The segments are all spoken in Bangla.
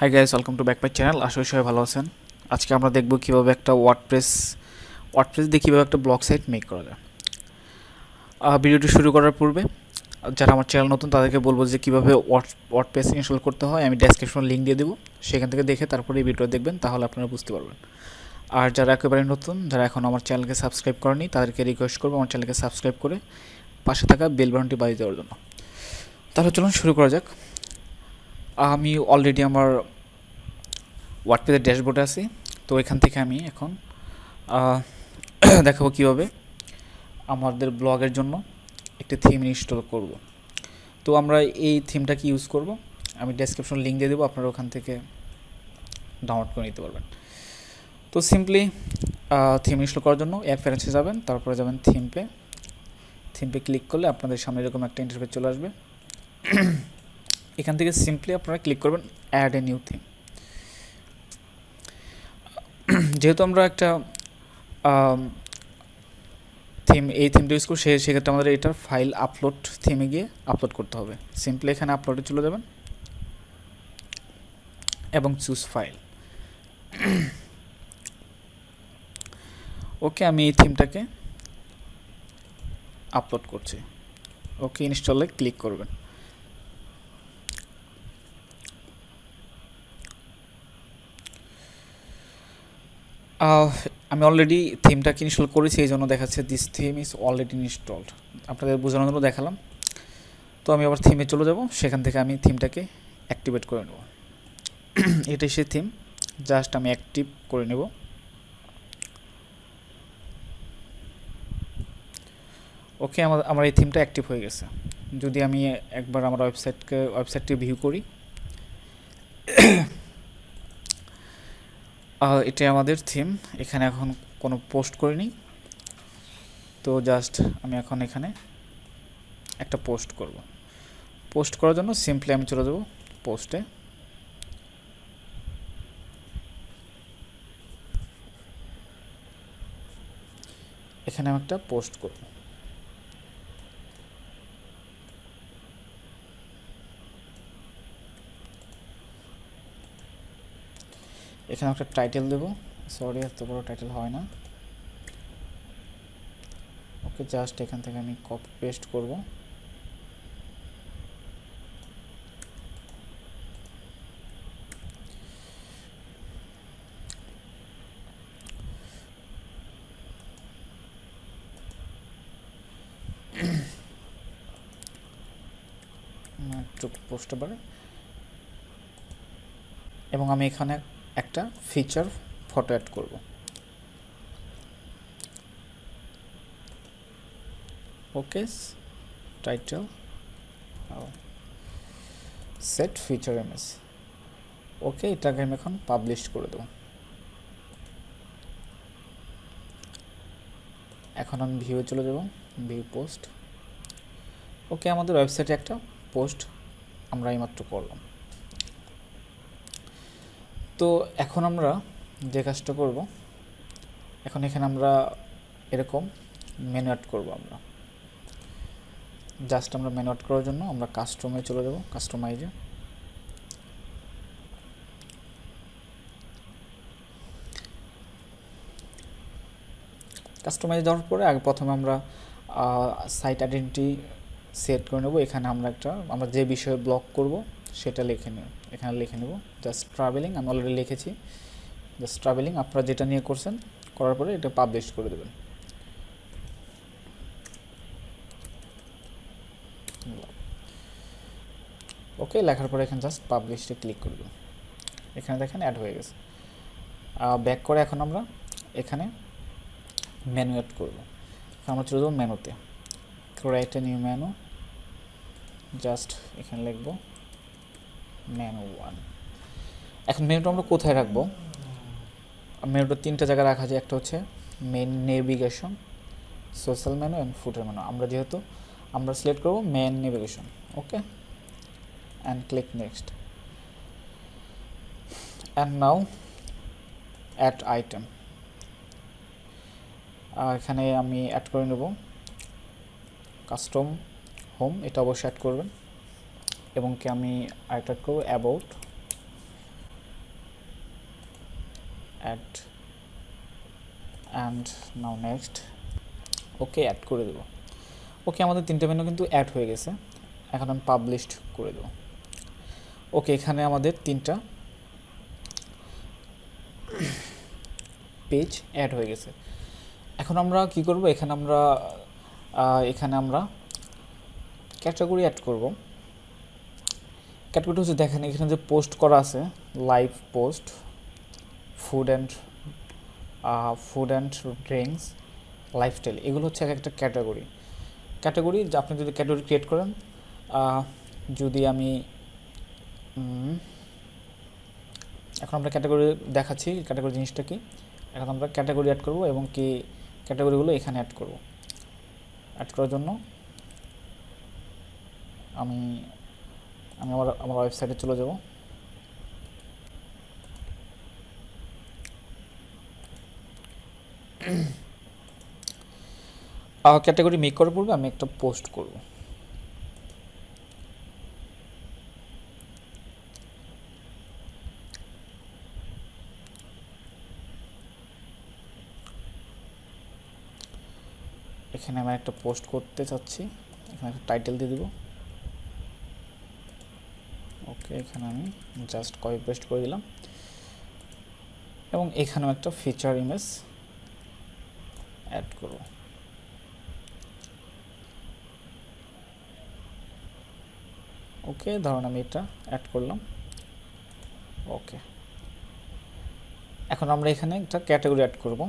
high guys welcome to back channel আসলে সবাই ভালো আছেন আজকে আমরা দেখব কীভাবে একটা ওয়ার্ডপ্রেস ওয়ার্ডপ্রেস দিয়ে কীভাবে একটা ব্লগ সাইট মেক করা যায় ভিডিওটি শুরু করার পূর্বে যারা আমার চ্যানেল নতুন তাদেরকে বলবো যে কীভাবে ওয়ার্ডপ্রেস ইনস্টল করতে হয় আমি ডেসক্রিপশনে লিঙ্ক দিয়ে দেবো সেখান থেকে দেখে তারপরে এই ভিডিও দেখবেন তাহলে আপনারা বুঝতে পারবেন আর যারা একেবারে নতুন যারা এখন আমার চ্যানেলকে সাবস্ক্রাইব করেনি তাদেরকে রিকোয়েস্ট করবো আমার চ্যানেলকে সাবস্ক্রাইব করে পাশে থাকা বেল বাটনটি বাজিয়ে দেওয়ার জন্য তাহলে চলুন শুরু করা যাক আমি অলরেডি আমার হোয়াটপেজের ড্যাশবোর্ডে আছি তো এখান থেকে আমি এখন দেখাবো কীভাবে আমাদের ব্লগের জন্য একটি থিম ইনস্টল করব তো আমরা এই থিমটা কি ইউজ করব আমি ডেসক্রিপশন লিঙ্ক দিয়ে দেবো আপনারা ওখান থেকে ডাউনলোড করে নিতে পারবেন তো সিম্পলি থিম ইনস্টল করার জন্য অ্যাপ ফেরেন্সে যাবেন তারপরে যাবেন থিম পে থিম পে ক্লিক করলে আপনাদের সামনে এরকম একটা ইন্টারফেস চলে আসবে এখান থেকে সিম্পলি আপনারা ক্লিক করবেন অ্যাড এ নিউ থিম যেহেতু আমরা একটা থিম এই থিমটা ইউজ করি সেক্ষেত্রে আমাদের এটার ফাইল আপলোড থিমে গিয়ে আপলোড করতে হবে সিম্পলি এখানে আপলোডে চলে যাবেন এবং চুজ ফাইল ওকে আমি এই থিমটাকে আপলোড করছি ওকে ইনস্টলে ক্লিক করবেন আমি অলরেডি থিমটাকে ইনস্টল করেছি এই জন্য দেখাচ্ছে this theme is already installed আপনাদের বোঝানোর জন্য দেখালাম তো আমি আবার থিমে চলে যাব সেখান থেকে আমি থিমটাকে অ্যাক্টিভেট করে নেব এটাই সে থিম জাস্ট আমি অ্যাক্টিভ করে নেব ওকে আমার আমার এই থিমটা অ্যাক্টিভ হয়ে গেছে যদি আমি একবার আমার ওয়েবসাইটকে ওয়েবসাইটটি ভিউ করি এটাই আমাদের থিম এখানে এখন কোনো পোস্ট করিনি তো জাস্ট আমি এখন এখানে একটা পোস্ট করব পোস্ট করার জন্য সিম্পলি আমি চলে যাব পোস্টে এখানে আমি একটা পোস্ট করবো এখানে একটা টাইটেল দেবো সরি এত বড় টাইটেল হয় না ওকে জাস্ট এখান থেকে আমি কপি পেস্ট করব পোস্ট এবং আমি এখানে একটা ফিচার ফটো অ্যাড করব ওকে টাইটেল সেট ফিচার এমএস ওকে এটাকে আমি এখন পাবলিশ করে দেব এখন আমি ভিউয়ে চলে যাব ভিউ পোস্ট ওকে আমাদের ওয়েবসাইটে একটা পোস্ট আমরা এইমাত্র করলাম তো এখন আমরা যে কাজটা করব এখন এখানে আমরা এরকম মেনু অ্যাড করবো আমরা জাস্ট আমরা মেনু অ্যাড করার জন্য আমরা কাস্টমে চলে যাব কাস্টমাইজে কাস্টমাইজ যাওয়ার পরে আগে প্রথমে আমরা সাইট আইডেন্টি সেট করে নেব এখানে আমরা একটা আমরা যে বিষয়ে ব্লক করব সেটা লিখে নেব এখানে লিখে নেব জাস্ট ট্রাভেলিং আমি অলরেডি লিখেছি জাস্ট ট্রাভেলিং আপনারা যেটা নিয়ে করছেন করার পরে এটা পাবলিশ করে দেবেন ওকে লেখার পরে এখানে জাস্ট পাবলিশে ক্লিক করে দেবেন এখানে দেখেন অ্যাড হয়ে গেছে ব্যাক করে এখন আমরা এখানে মেনু অ্যাড করব আমরা চলে যাবো মেনুতে ক্রাইটে নিউ মেনু জাস্ট এখানে লিখবো ন্যানো ওয়ান এখন মেনুটা আমরা কোথায় রাখবো মেনুটা তিনটা জায়গায় রাখা যায় একটা হচ্ছে main navigation social menu and footer menu আমরা যেহেতু আমরা সিলেক্ট করব main navigation okay and click next and now add item এখানে আমি অ্যাড করে নেব কাস্টম হোম এটা অবশ্যই অ্যাড করবেন এবং কি আমি আরেকটা করবো about add and now next okay add করে দেবো ওকে আমাদের তিনটে মেনু কিন্তু অ্যাড হয়ে গেছে এখন আমি পাবলিশড করে দেবো ওকে এখানে আমাদের তিনটা পেজ অ্যাড হয়ে গেছে এখন আমরা কি করব এখানে আমরা এখানে আমরা ক্যাটাগরি অ্যাড করব ক্যাটাগরি হচ্ছে দেখেন এখানে যে পোস্ট করা আছে live post food and food and drinks lifestyle এগুলো হচ্ছে এক একটা ক্যাটাগরি ক্যাটাগরি আপনি যদি ক্যাটাগরি ক্রিয়েট করেন যদি আমি এখন আমরা ক্যাটাগরি দেখাচ্ছি ক্যাটাগরি জিনিসটা কি এখন আমরা ক্যাটাগরি অ্যাড করব এবং কি ক্যাটাগরিগুলো এখানে অ্যাড করব অ্যাড করার জন্য আমি আমি আমার আমার ওয়েবসাইটে চলে যাব ক্যাটাগরি মেক করে পড়বে আমি একটা পোস্ট করব এখানে আমি একটা পোস্ট করতে চাচ্ছি এখানে একটা টাইটেল দিয়ে দেবো ওকে এখানে আমি জাস্ট কপি পেস্ট করে দিলাম এবং এখানেও একটা ফিচার ইমেজ অ্যাড করব ওকে ধরুন আমি এটা অ্যাড করলাম ওকে এখন আমরা এখানে একটা ক্যাটাগরি অ্যাড করবো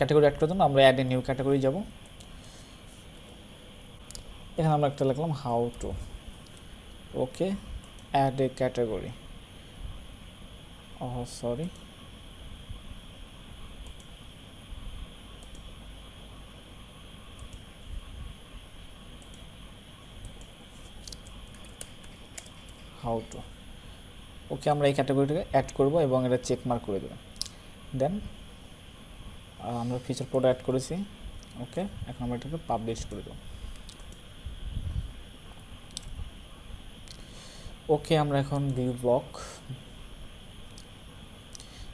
ক্যাটাগরি অ্যাড করে জন্য আমরা অ্যাড এ নিউ ক্যাটাগরি যাব এখানে আমরা একটা লিখলাম how to okay add a category oh sorry how to okay আমরা এই ক্যাটাগরিটাকে অ্যাড করবো এবং এটা চেক মার্ক করে দেবো দেন আমরা ফিচার কোড অ্যাড করেছি ওকে এখন আমরা এটাকে পাবলিশ করে দেবো ওকে আমরা এখন ভিউ ব্লক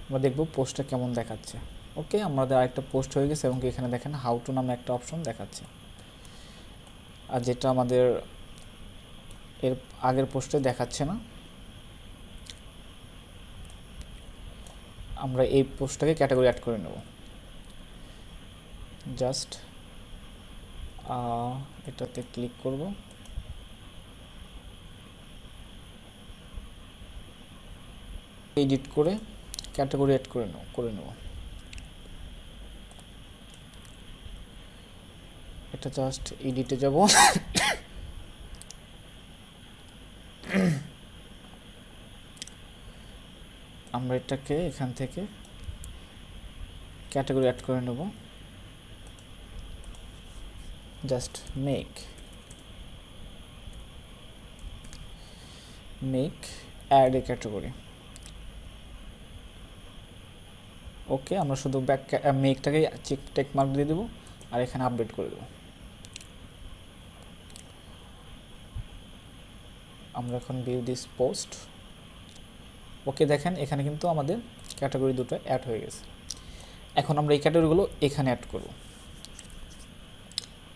আমরা দেখব পোস্টটা কেমন দেখাচ্ছে ওকে আমাদের আরেকটা পোস্ট হয়ে গেছে এবং এখানে দেখেন হাউ টু নামে একটা অপশন দেখাচ্ছে আর যেটা আমাদের এর আগের পোস্টে দেখাচ্ছে না আমরা এই পোস্টটাকে ক্যাটাগরি অ্যাড করে নেব জাস্ট এটাতে ক্লিক করব এডিট করে ক্যাটাগরি অ্যাড করে নেব করে নেব এটা জাস্ট এডিটে যাব আমরা এটাকে এখান থেকে ক্যাটাগরি অ্যাড করে নেবো just make make add a category okay আমরা শুধু ব্যাক মেকটাকে চেক টেক মার্ক দিয়ে দেবো আর এখানে আপডেট করে দেবো আমরা এখন ভিউ দিস পোস্ট ওকে দেখেন এখানে কিন্তু আমাদের ক্যাটাগরি দুটো অ্যাড হয়ে গেছে এখন আমরা এই ক্যাটাগরিগুলো এখানে অ্যাড করবো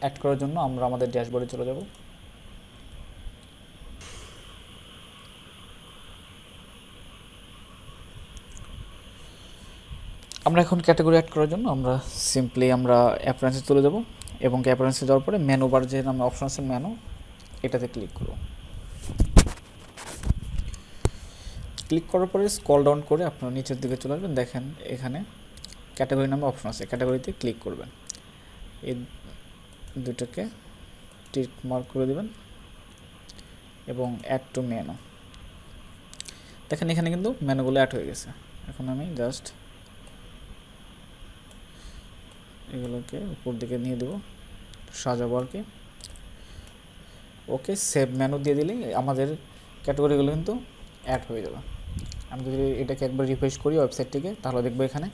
অ্যাড করার জন্য আমরা আমাদের ড্যাশবোর্ডে চলে যাব আমরা এখন ক্যাটাগরি অ্যাড করার জন্য আমরা সিম্পলি আমরা অ্যাপারেন্সে চলে যাব এবং অ্যাপারেন্সে যাওয়ার পরে ম্যানো বার যে নামে অপশন আছে মেনু এটাতে ক্লিক করব ক্লিক করার পরে স্কল ডাউন করে আপনারা নিচের দিকে চলে আসবেন দেখেন এখানে ক্যাটাগরি নামে অপশন আছে ক্যাটাগরিতে ক্লিক করবেন এই দুটোকে টিক মার্ক করে দেবেন এবং অ্যাড টু মেনু দেখেন এখানে কিন্তু মেনুগুলো অ্যাড হয়ে গেছে এখন আমি জাস্ট এগুলোকে উপর দিকে নিয়ে দেবো সাজাবো আর কি ওকে সেভ মেনু দিয়ে দিলে আমাদের ক্যাটাগরিগুলো কিন্তু অ্যাড হয়ে যাবে আমি যদি এটাকে একবার রিফ্রেশ করি ওয়েবসাইটটিকে তাহলে দেখবো এখানে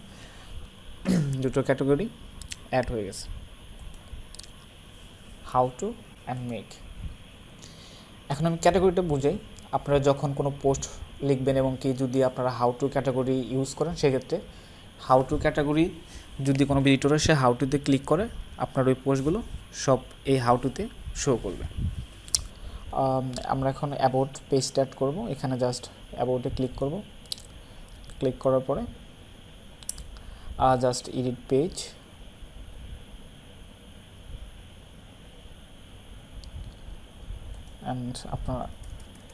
দুটো ক্যাটাগরি অ্যাড হয়ে গেছে হাউ টু অ্যান্ড মেক এখন আমি ক্যাটাগরিটা বুঝাই আপনারা যখন কোনো পোস্ট লিখবেন এবং কি যদি আপনারা হাউ টু ক্যাটাগরি ইউজ করেন সেক্ষেত্রে হাউ টু ক্যাটাগরি যদি কোনো ভিডিটরে সে হাউ টুতে ক্লিক করে আপনার ওই পোস্টগুলো সব এই হাউ টুতে শো করবে আমরা এখন অ্যাবাউট পেজ স্টার্ট করবো এখানে জাস্ট অ্যাবাউটে ক্লিক করব ক্লিক করার পরে জাস্ট এডিট পেজ অ্যান্ড আপনার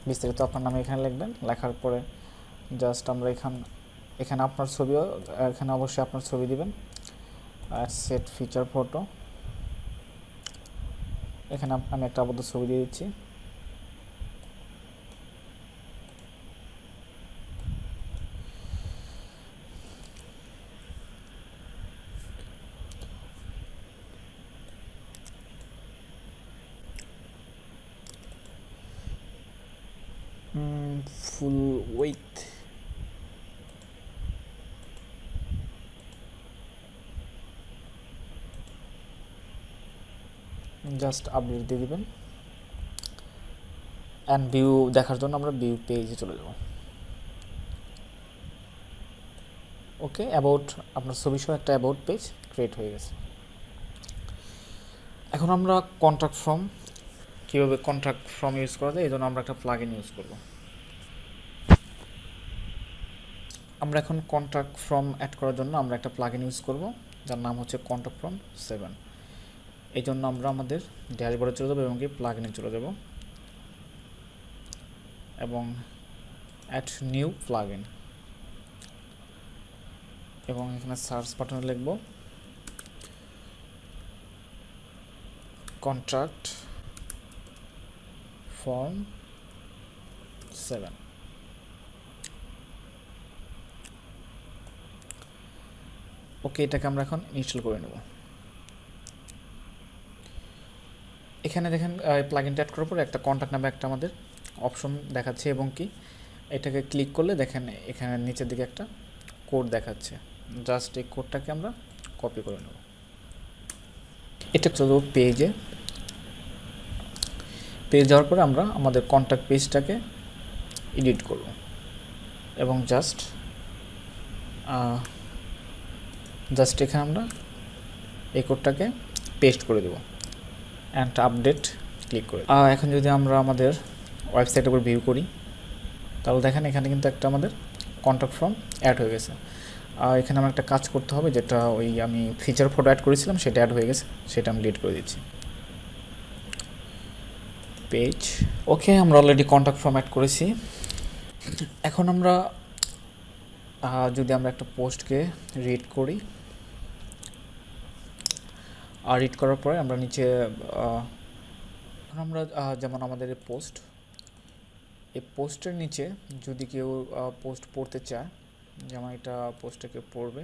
বিস্তারিত আপনার নামে এখানে লিখবেন লেখার পরে জাস্ট আমরা এখান এখানে আপনার ছবিও এখানে অবশ্যই আপনার ছবি দিবেন আর সেট ফিচার ফটো এখানে আমি একটা আবদ্ধ ছবি দিয়ে দিচ্ছি জাস্ট আপডেট দিয়ে দেবেন অ্যান্ড ভিউ দেখার জন্য আমরা ভিউ পেজে চলে যাব ওকে অ্যাবাউট আপনার ছবি সহ একটা অ্যাবাউট পেজ ক্রিয়েট হয়ে গেছে এখন আমরা কন্ট্রাক্ট ফর্ম কীভাবে কন্ট্রাক্ট ফর্ম ইউজ করা যায় এই জন্য আমরা একটা প্লাগ ইউজ করব আমরা এখন কন্ট্রাক্ট ফর্ম অ্যাড করার জন্য আমরা একটা প্লাগ ইউজ করব যার নাম হচ্ছে কন্ট্রাক্ট ফর্ম সেভেন এই জন্য আমরা আমাদের ড্যাশবোর্ডে চলে যাবো এবং কি প্লাগ চলে যাব এবং অ্যাট নিউ প্লাগ ইন এবং এখানে সার্চ বাটনে লিখব কন্ট্রাক্ট ফর্ম সেভেন ওকে এটাকে আমরা এখন ইনস্টল করে নেব এখানে দেখেন প্লাগিনটা অ্যাড করার পরে একটা কন্ট্যাক্ট নামে একটা আমাদের অপশন দেখাচ্ছে এবং কি এটাকে ক্লিক করলে দেখেন এখানে নিচের দিকে একটা কোড দেখাচ্ছে জাস্ট এই কোডটাকে আমরা কপি করে নেব এটা চলব পেজে পেজ যাওয়ার পরে আমরা আমাদের কন্ট্যাক্ট পেজটাকে এডিট করব এবং জাস্ট জাস্ট এখানে আমরা এই কোডটাকে পেস্ট করে দেবো অ্যান্ড আপডেট ক্লিক করে এখন যদি আমরা আমাদের ওয়েবসাইটের উপর ভিউ করি তাহলে দেখেন এখানে কিন্তু একটা আমাদের কন্ট্যাক্ট ফর্ম অ্যাড হয়ে গেছে এখানে আমার একটা কাজ করতে হবে যেটা ওই আমি ফিচার ফটো অ্যাড করেছিলাম সেটা অ্যাড হয়ে গেছে সেটা আমি ডিলিট করে দিচ্ছি পেজ ওকে আমরা অলরেডি কন্ট্যাক্ট ফর্ম অ্যাড করেছি এখন আমরা যদি আমরা একটা পোস্টকে রিড করি রিড করার পরে আমরা নিচে আমরা যেমন আমাদের পোস্ট এই পোস্টের নিচে যদি কেউ পোস্ট পড়তে চায় যেমন এটা পোস্টে কেউ পড়বে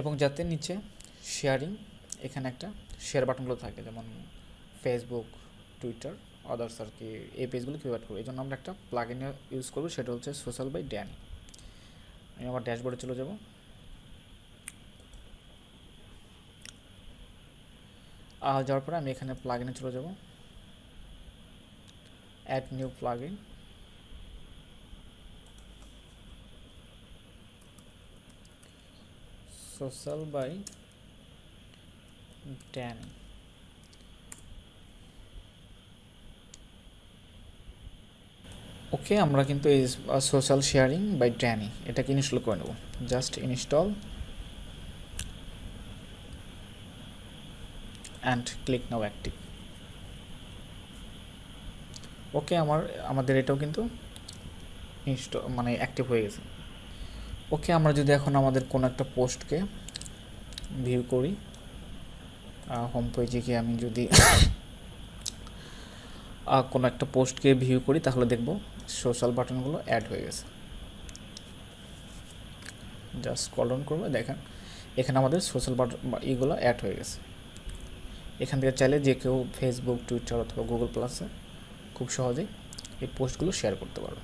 এবং যাতে নিচে শেয়ারিং এখানে একটা শেয়ার বাটনগুলো থাকে যেমন ফেসবুক টুইটার আদার্স আর কি এই পেজগুলো অ্যাড করবো এই জন্য আমরা একটা প্লাগ ইউজ করবো সেটা হচ্ছে সোশ্যাল বাই ড্যানি আমি আমার ড্যাশবোর্ডে চলে যাবো যাওয়ার পরে আমি এখানে প্লাগিনে চলে যাব add new plugin social by Danny okay আমরা কিন্তু এই সোশ্যাল শেয়ারিং বাই ড্যানি এটাকে ইনস্টল করে নেব just install and click now active okay আমার আমাদের এটাও কিন্তু ইনস্ট মানে অ্যাক্টিভ হয়ে গেছে ওকে আমরা যদি এখন আমাদের কোনো একটা পোস্টকে ভিউ করি হোম পেজে গিয়ে আমি যদি কোনো একটা পোস্টকে ভিউ করি তাহলে দেখব সোশ্যাল বাটনগুলো অ্যাড হয়ে গেছে জাস্ট অন করবো দেখেন এখানে আমাদের সোশ্যাল বাটন ইগুলো অ্যাড হয়ে গেছে এখান থেকে চাইলে যে কেউ ফেসবুক টুইটার অথবা গুগল প্লাসে খুব সহজেই এই পোস্টগুলো শেয়ার করতে পারবে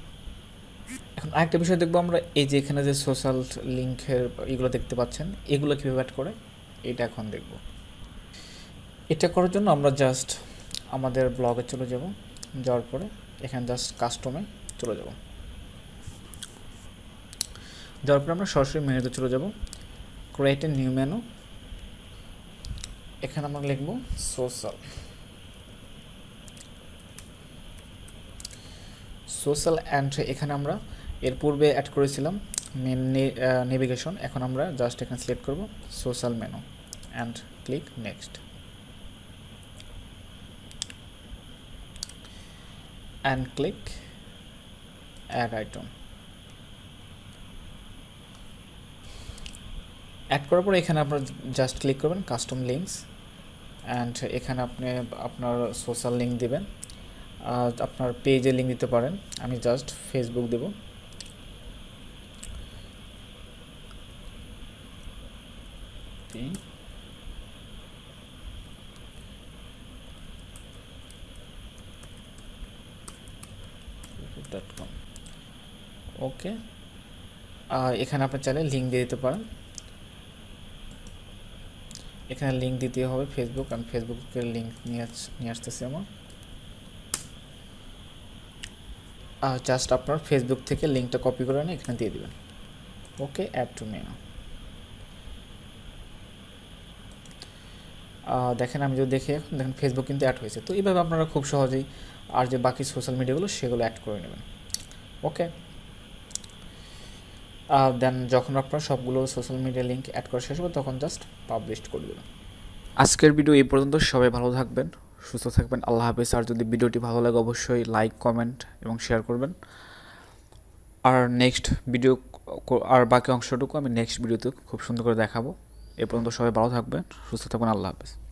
এখন আরেকটা বিষয় দেখবো আমরা এই যে এখানে যে সোশ্যাল লিঙ্কের এগুলো দেখতে পাচ্ছেন এগুলো কীভাবে অ্যাড করে এটা এখন দেখব এটা করার জন্য আমরা জাস্ট আমাদের ব্লগে চলে যাব যাওয়ার পরে এখানে জাস্ট কাস্টমে চলে যাব যাওয়ার পরে আমরা সরাসরি মেনুতে চলে যাব ক্রিয়েট এ নিউ মেনু এখানে আমরা লিখব সোশ্যাল সোশ্যাল অ্যান্ড এখানে আমরা এর পূর্বে অ্যাড করেছিলাম মেন নেভিগেশন এখন আমরা জাস্ট এখানে সিলেক্ট করব social menu and click next and click add item add করার পর এখানে আপনার জাস্ট ক্লিক করবেন কাস্টম লিঙ্কস অ্যান্ড এখানে আপনি আপনার সোশ্যাল লিঙ্ক দেবেন আপনার পেজে লিঙ্ক দিতে পারেন আমি জাস্ট ফেসবুক দেব ডট কম ওকে এখানে আপনার চাইলে লিঙ্ক দিয়ে দিতে পারেন এখানে লিঙ্ক দিতে হবে ফেসবুক আমি ফেসবুকের লিঙ্ক নিয়ে নিয়ে আসতেছি আমার আর জাস্ট আপনার ফেসবুক থেকে লিঙ্কটা কপি করে এনে এখানে দিয়ে দেবেন ওকে অ্যাড টু মেনু দেখেন আমি যদি দেখি এখন দেখেন ফেসবুক কিন্তু অ্যাড হয়েছে তো এইভাবে আপনারা খুব সহজেই আর যে বাকি সোশ্যাল মিডিয়াগুলো সেগুলো অ্যাড করে নেবেন ওকে দেন যখন আপনার সবগুলো সোশ্যাল মিডিয়া লিঙ্ক অ্যাড করা শেষ হবে তখন জাস্ট পাবলিশ করে দেবেন আজকের ভিডিও এই পর্যন্ত সবাই ভালো থাকবেন সুস্থ থাকবেন আল্লাহ হাফিজ আর যদি ভিডিওটি ভালো লাগে অবশ্যই লাইক কমেন্ট এবং শেয়ার করবেন আর নেক্সট ভিডিও আর বাকি অংশটুকু আমি নেক্সট ভিডিওতে খুব সুন্দর করে দেখাবো এ পর্যন্ত সবাই ভালো থাকবেন সুস্থ থাকবেন আল্লাহ হাফিজ